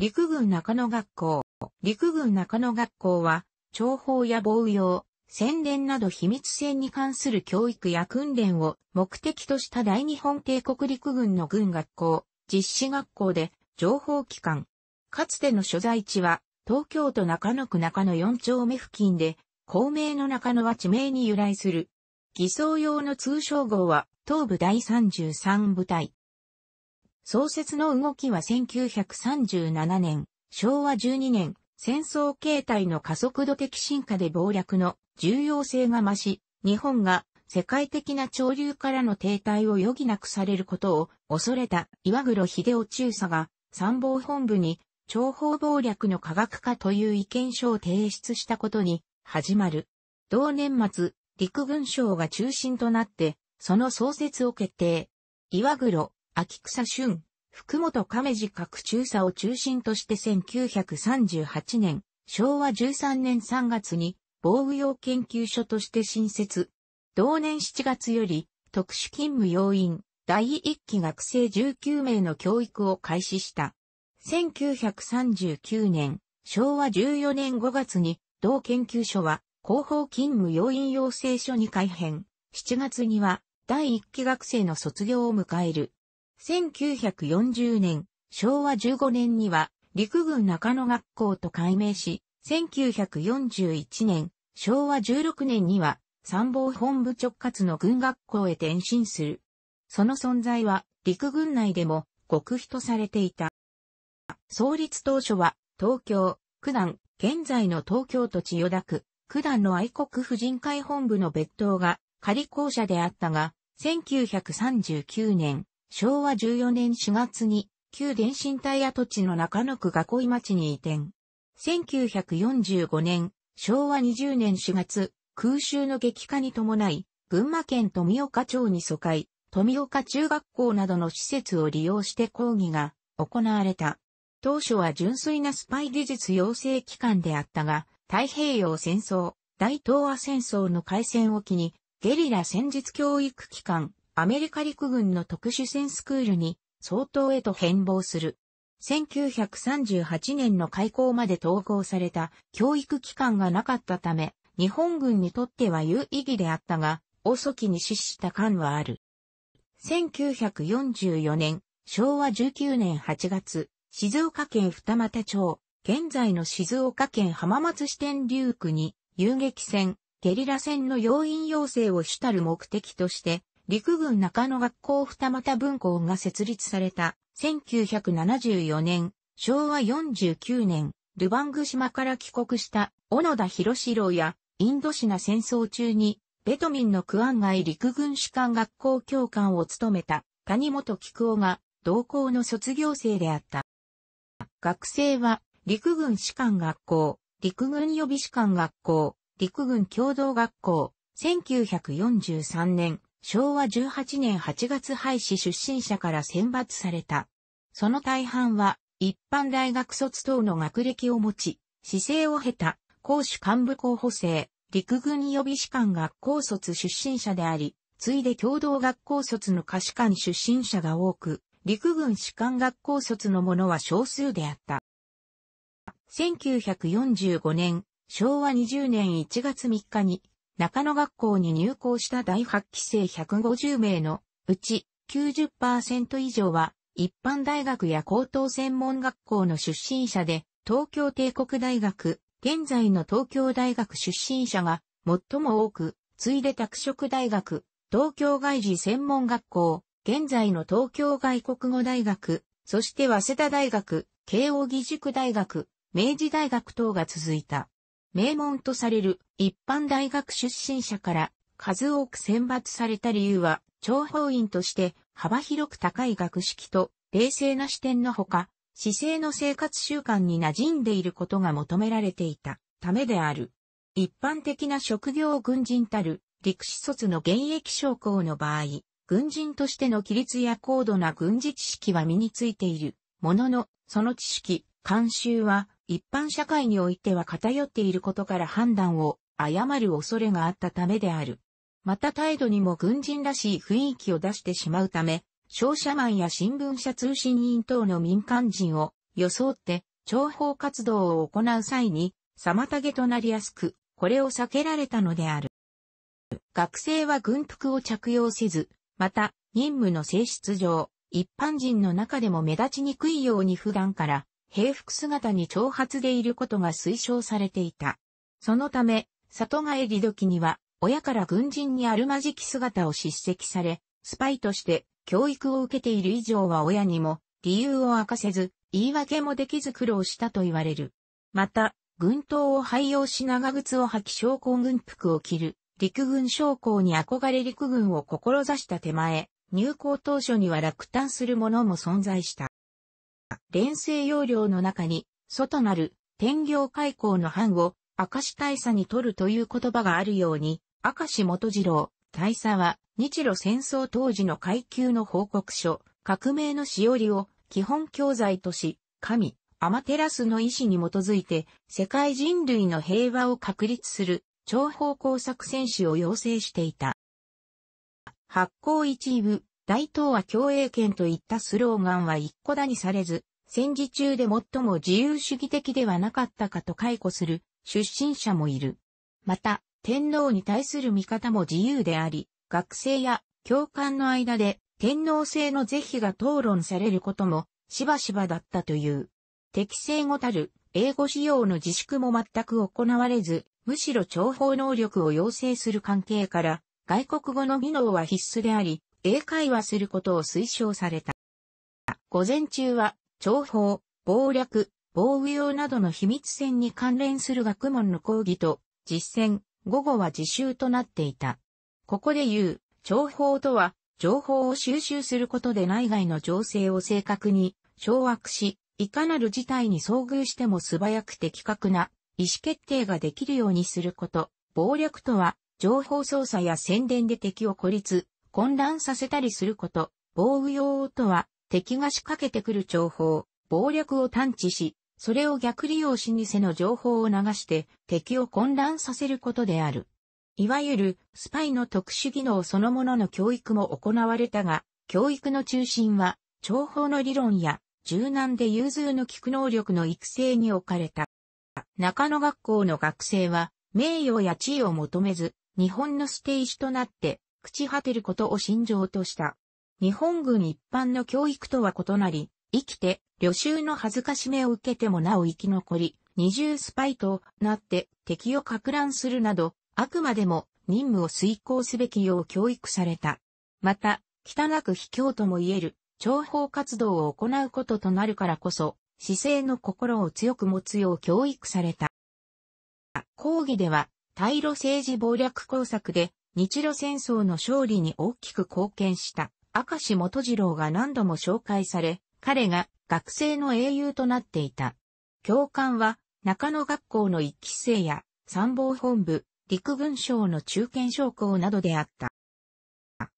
陸軍中野学校。陸軍中野学校は、情報や防用、宣伝など秘密性に関する教育や訓練を目的とした大日本帝国陸軍の軍学校、実施学校で、情報機関。かつての所在地は、東京都中野区中野4丁目付近で、公明の中野は地名に由来する。偽装用の通称号は、東部第33部隊。創設の動きは1937年、昭和12年、戦争形態の加速度的進化で暴略の重要性が増し、日本が世界的な潮流からの停滞を余儀なくされることを恐れた岩黒秀夫中佐が参謀本部に情報暴略の科学化という意見書を提出したことに始まる。同年末、陸軍省が中心となって、その創設を決定。岩黒、秋草俊、福本亀次各中佐を中心として1938年、昭和13年3月に防具用研究所として新設。同年7月より特殊勤務要員第1期学生19名の教育を開始した。1939年、昭和14年5月に同研究所は広報勤務要員養成所に改編。7月には第1期学生の卒業を迎える。1940年、昭和15年には陸軍中野学校と改名し、1941年、昭和16年には参謀本部直轄の軍学校へ転身する。その存在は陸軍内でも極秘とされていた。創立当初は東京、九段、現在の東京都千代田区、九段の愛国婦人会本部の別当が仮校舎であったが、1939年、昭和14年4月に、旧電信隊跡地の中野区囲い町に移転。1945年、昭和20年4月、空襲の激化に伴い、群馬県富岡町に疎開、富岡中学校などの施設を利用して講義が行われた。当初は純粋なスパイ技術養成機関であったが、太平洋戦争、大東亜戦争の開戦を機に、ゲリラ戦術教育機関、アメリカ陸軍の特殊戦スクールに、総統へと変貌する。1938年の開校まで統合された教育機関がなかったため、日本軍にとっては有意義であったが、遅きに死した感はある。1944年、昭和19年8月、静岡県二俣町、現在の静岡県浜松支店流区に、遊撃戦、ゲリラ戦の要員要請を主たる目的として、陸軍中野学校二股分校が設立された1974年、昭和49年、ルバング島から帰国した小野田博士郎やインドシナ戦争中にベトミンの区案外陸軍士官学校教官を務めた谷本菊夫が同校の卒業生であった。学生は陸軍士官学校、陸軍予備士官学校、陸軍共同学校、1943年、昭和18年8月廃止出身者から選抜された。その大半は、一般大学卒等の学歴を持ち、姿勢を経た、公主幹部候補生、陸軍予備士官学校卒出身者であり、ついで共同学校卒の可士官出身者が多く、陸軍士官学校卒の者は少数であった。1945年、昭和20年1月3日に、中野学校に入校した第8期生150名のうち90%以上は一般大学や高等専門学校の出身者で東京帝国大学、現在の東京大学出身者が最も多く、次いで拓殖大学、東京外事専門学校、現在の東京外国語大学、そして早稲田大学、慶応義塾大学、明治大学等が続いた。名門とされる一般大学出身者から数多く選抜された理由は、諜報員として幅広く高い学識と冷静な視点のほか、姿勢の生活習慣に馴染んでいることが求められていたためである。一般的な職業軍人たる陸士卒の現役将校の場合、軍人としての規律や高度な軍事知識は身についている。ものの、その知識、慣習は一般社会においては偏っていることから判断を誤る恐れがあったためである。また態度にも軍人らしい雰囲気を出してしまうため、商社マンや新聞社通信員等の民間人を装って諜報活動を行う際に妨げとなりやすく、これを避けられたのである。学生は軍服を着用せず、また任務の性質上、一般人の中でも目立ちにくいように普段から平服姿に長髪でいることが推奨されていた。そのため、里帰り時には、親から軍人にあるまじき姿を叱責され、スパイとして教育を受けている以上は親にも理由を明かせず、言い訳もできず苦労したと言われる。また、軍刀を廃用し長靴を履き将校軍服を着る、陸軍将校に憧れ陸軍を志した手前、入校当初には落胆する者も存在した。連星要領の中に、外なる天行開口の藩を明石大佐に取るという言葉があるように、明石元次郎、大佐は日露戦争当時の階級の報告書、革命のしおりを基本教材とし、神、アマテラスの意志に基づいて世界人類の平和を確立する超方向作戦士を要請していた。発行一部、大東亜共栄圏といったスローガンは一個だにされず、戦時中で最も自由主義的ではなかったかと解雇する出身者もいる。また、天皇に対する見方も自由であり、学生や教官の間で天皇制の是非が討論されることもしばしばだったという。適正語たる英語使用の自粛も全く行われず、むしろ諜報能力を要請する関係から、外国語の技能は必須であり、英会話することを推奨された。午前中は、諜報、謀略、防御用などの秘密戦に関連する学問の講義と実践、午後は自習となっていた。ここで言う、情報とは、情報を収集することで内外の情勢を正確に掌握し、いかなる事態に遭遇しても素早く的確な意思決定ができるようにすること。暴力とは、情報操作や宣伝で敵を孤立、混乱させたりすること、防御用とは、敵が仕掛けてくる情報、暴力を探知し、それを逆利用し偽の情報を流して敵を混乱させることである。いわゆるスパイの特殊技能そのものの教育も行われたが、教育の中心は情報の理論や柔軟で融通の効く能力の育成に置かれた。中野学校の学生は名誉や地位を求めず、日本の捨て石となって朽ち果てることを信条とした。日本軍一般の教育とは異なり、生きて、旅衆の恥ずかしめを受けてもなお生き残り、二重スパイとなって敵を拡乱するなど、あくまでも任務を遂行すべきよう教育された。また、汚く卑怯とも言える、諜報活動を行うこととなるからこそ、姿勢の心を強く持つよう教育された。講義では、対露政治暴略工作で、日露戦争の勝利に大きく貢献した赤石元次郎が何度も紹介され、彼が学生の英雄となっていた。教官は中野学校の一期生や参謀本部、陸軍省の中堅将校などであった。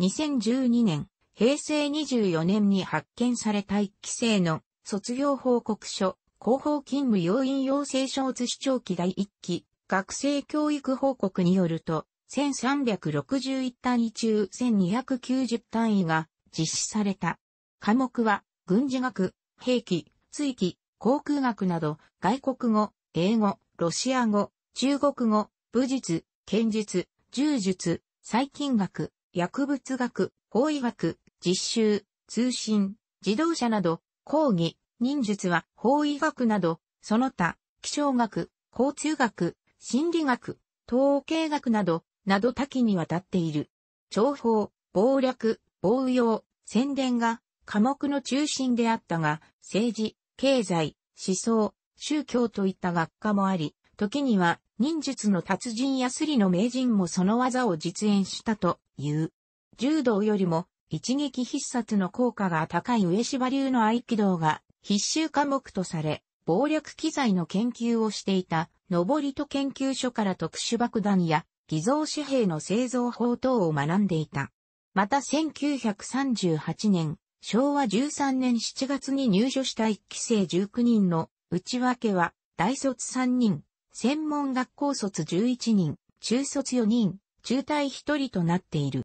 2012年、平成24年に発見された一期生の卒業報告書、広報勤務要員養成所図市長期第一期、学生教育報告によると、1361単位中1290単位が実施された。科目は、軍事学、兵器、追記、航空学など、外国語、英語、ロシア語、中国語、武術、剣術、柔術、細菌学、薬物学、法医学、実習、通信、自動車など、講義、忍術は法医学など、その他、気象学、交通学、心理学、統計学など、など多岐にわたっている。重報、暴略、暴用、宣伝が科目の中心であったが、政治、経済、思想、宗教といった学科もあり、時には忍術の達人やスリの名人もその技を実演したという。柔道よりも一撃必殺の効果が高い上芝流の合気道が必修科目とされ、暴力機材の研究をしていた、登戸研究所から特殊爆弾や偽造紙幣の製造法等を学んでいた。また1938年、昭和13年7月に入所した1期生19人の内訳は、大卒3人、専門学校卒11人、中卒4人、中退1人となっている。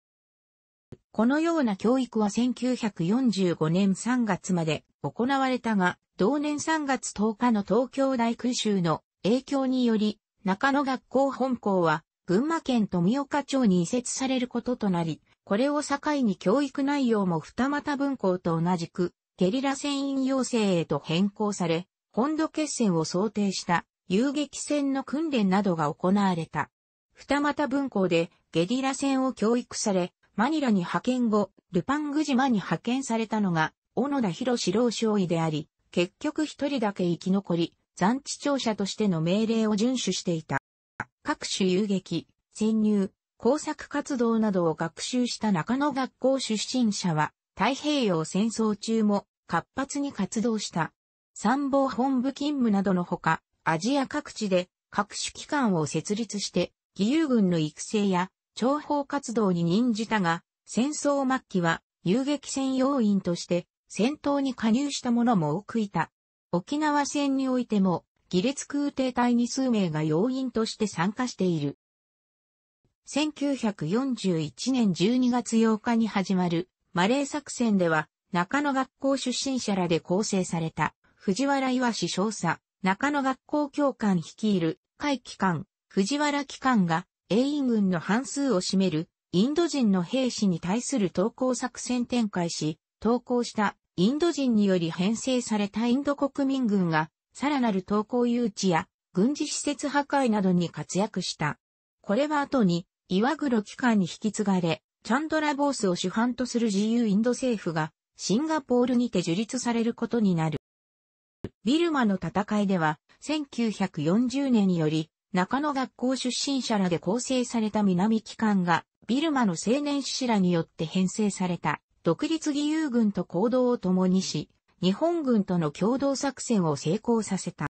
このような教育は1945年3月まで行われたが、同年3月10日の東京大空襲の影響により、中野学校本校は群馬県富岡町に移設されることとなり、これを境に教育内容も二股分校と同じく、ゲリラ戦員要請へと変更され、本土決戦を想定した遊撃戦の訓練などが行われた。二股分校でゲリラ戦を教育され、マニラに派遣後、ルパング島に派遣されたのが、小野田博士郎少尉であり、結局一人だけ生き残り、残地庁舎としての命令を遵守していた。各種遊撃、潜入、工作活動などを学習した中野学校出身者は、太平洋戦争中も活発に活動した。参謀本部勤務などのほか、アジア各地で各種機関を設立して、義勇軍の育成や諜報活動に任じたが、戦争末期は遊撃戦要員として戦闘に加入した者も多くいた。沖縄戦においてもギ列空挺隊に数名が要員として参加している。1941年12月8日に始まるマレー作戦では中野学校出身者らで構成された藤原岩氏少佐、中野学校教官率いる海機関、藤原機関が英員軍の半数を占めるインド人の兵士に対する投降作戦展開し、投降したインド人により編成されたインド国民軍がさらなる投稿誘致や軍事施設破壊などに活躍した。これは後に、岩黒機関に引き継がれ、チャンドラボースを主犯とする自由インド政府が、シンガポールにて樹立されることになる。ビルマの戦いでは、1940年により、中野学校出身者らで構成された南機関が、ビルマの青年志士らによって編成された、独立義勇軍と行動を共にし、日本軍との共同作戦を成功させた。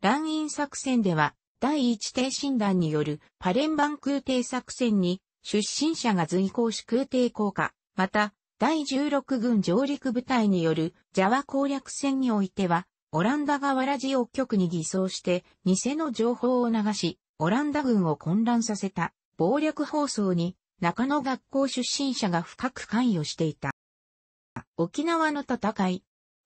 乱印作戦では、第一艇診断によるパレンバン空挺作戦に出身者が随行し空挺降下、また、第16軍上陸部隊によるジャワ攻略戦においては、オランダがわらじを局に偽装して偽の情報を流し、オランダ軍を混乱させた暴略放送に中野学校出身者が深く関与していた。沖縄の戦い。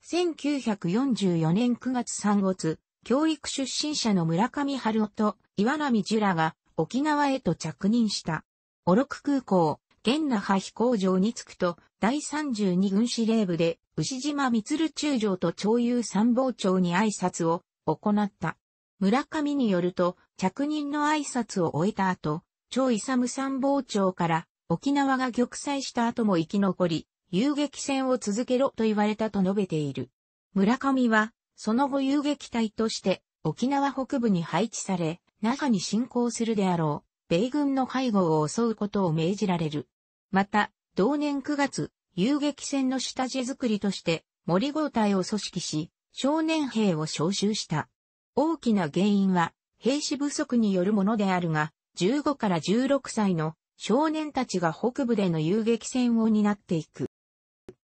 1944年9月3月、教育出身者の村上春夫と岩波ジュラが沖縄へと着任した。オロク空港、現那覇飛行場に着くと、第32軍司令部で、牛島満中将と長友参謀長に挨拶を行った。村上によると、着任の挨拶を終えた後、長勇参謀長から、沖縄が玉砕した後も生き残り、遊撃戦を続けろと言われたと述べている。村上は、その後遊撃隊として沖縄北部に配置され、那覇に侵攻するであろう、米軍の背後を襲うことを命じられる。また、同年9月、遊撃戦の下地作りとして森号隊を組織し、少年兵を招集した。大きな原因は、兵士不足によるものであるが、15から16歳の少年たちが北部での遊撃戦を担っていく。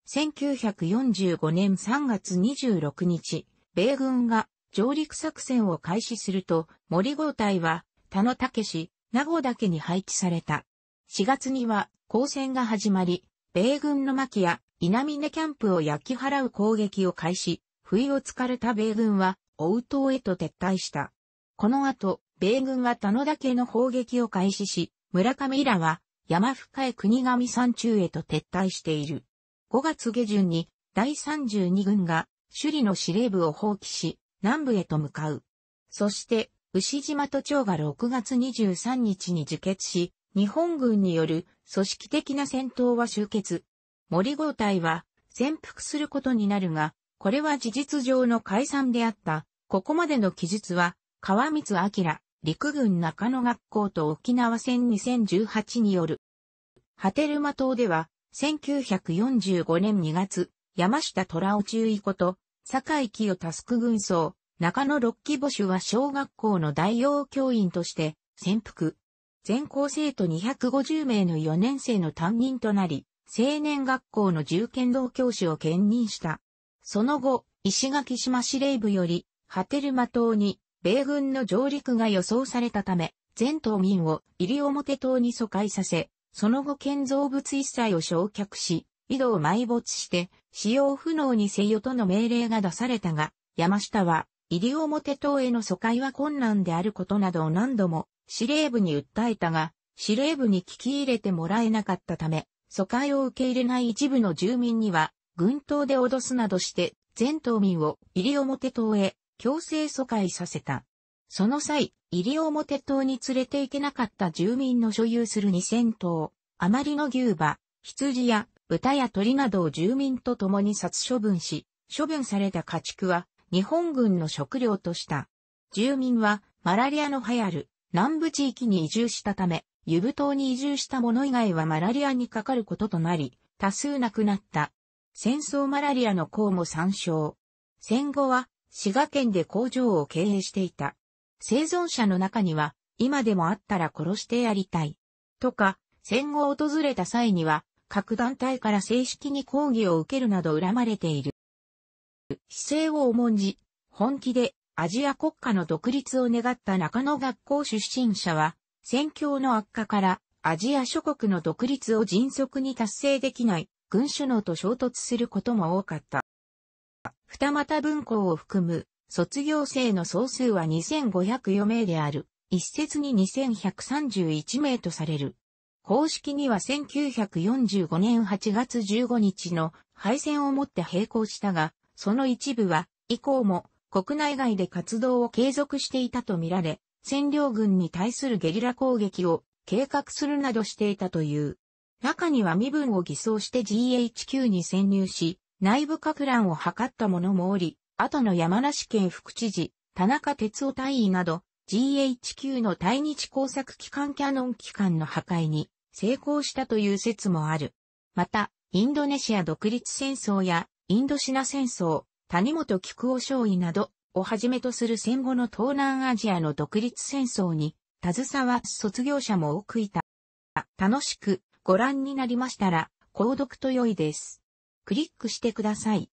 1945年3月26日、米軍が上陸作戦を開始すると、森号隊は、田野武市、名護岳に配置された。4月には、交戦が始まり、米軍の巻や稲峰キャンプを焼き払う攻撃を開始、不意をつかれた米軍は、大ウ島へと撤退した。この後、米軍は田野岳の砲撃を開始し、村上らは山深い国神山中へと撤退している。5月下旬に第32軍が首里の司令部を放棄し、南部へと向かう。そして、牛島都庁が6月23日に受決し、日本軍による組織的な戦闘は終結。森号隊は潜伏することになるが、これは事実上の解散であった。ここまでの記述は、川光明、陸軍中野学校と沖縄戦2018による。波照間島では、1945年2月、山下虎を中尉こと、坂井清タスク軍曹、中野六期母主は小学校の代用教員として、潜伏。全校生徒250名の4年生の担任となり、青年学校の重剣道教師を兼任した。その後、石垣島司令部より、波照間島に、米軍の上陸が予想されたため、全島民を入表島に疎開させ、その後建造物一切を焼却し、井戸を埋没して、使用不能にせよとの命令が出されたが、山下は、入表島への疎開は困難であることなどを何度も司令部に訴えたが、司令部に聞き入れてもらえなかったため、疎開を受け入れない一部の住民には、軍島で脅すなどして、全島民を入表島へ強制疎開させた。その際、入り表島に連れて行けなかった住民の所有する2000頭、余りの牛馬、羊や豚や鳥などを住民と共に殺処分し、処分された家畜は日本軍の食料とした。住民はマラリアの流行る南部地域に移住したため、ユブ島に移住した者以外はマラリアにかかることとなり、多数亡くなった。戦争マラリアの項も参照。戦後は滋賀県で工場を経営していた。生存者の中には、今でもあったら殺してやりたい。とか、戦後訪れた際には、各団体から正式に抗議を受けるなど恨まれている。姿勢を重んじ、本気でアジア国家の独立を願った中野学校出身者は、戦況の悪化からアジア諸国の独立を迅速に達成できない軍首脳と衝突することも多かった。二股文庫を含む卒業生の総数は2504名である。一説に2131名とされる。公式には1945年8月15日の敗戦をもって並行したが、その一部は以降も国内外で活動を継続していたとみられ、占領軍に対するゲリラ攻撃を計画するなどしていたという。中には身分を偽装して GHQ に潜入し、内部拡乱を図った者もおり、後の山梨県副知事、田中哲夫大尉など、GHQ の対日工作機関キャノン機関の破壊に成功したという説もある。また、インドネシア独立戦争やインドシナ戦争、谷本菊尾少尉などをはじめとする戦後の東南アジアの独立戦争に携わす卒業者も多くいた。楽しくご覧になりましたら、購読と良いです。クリックしてください。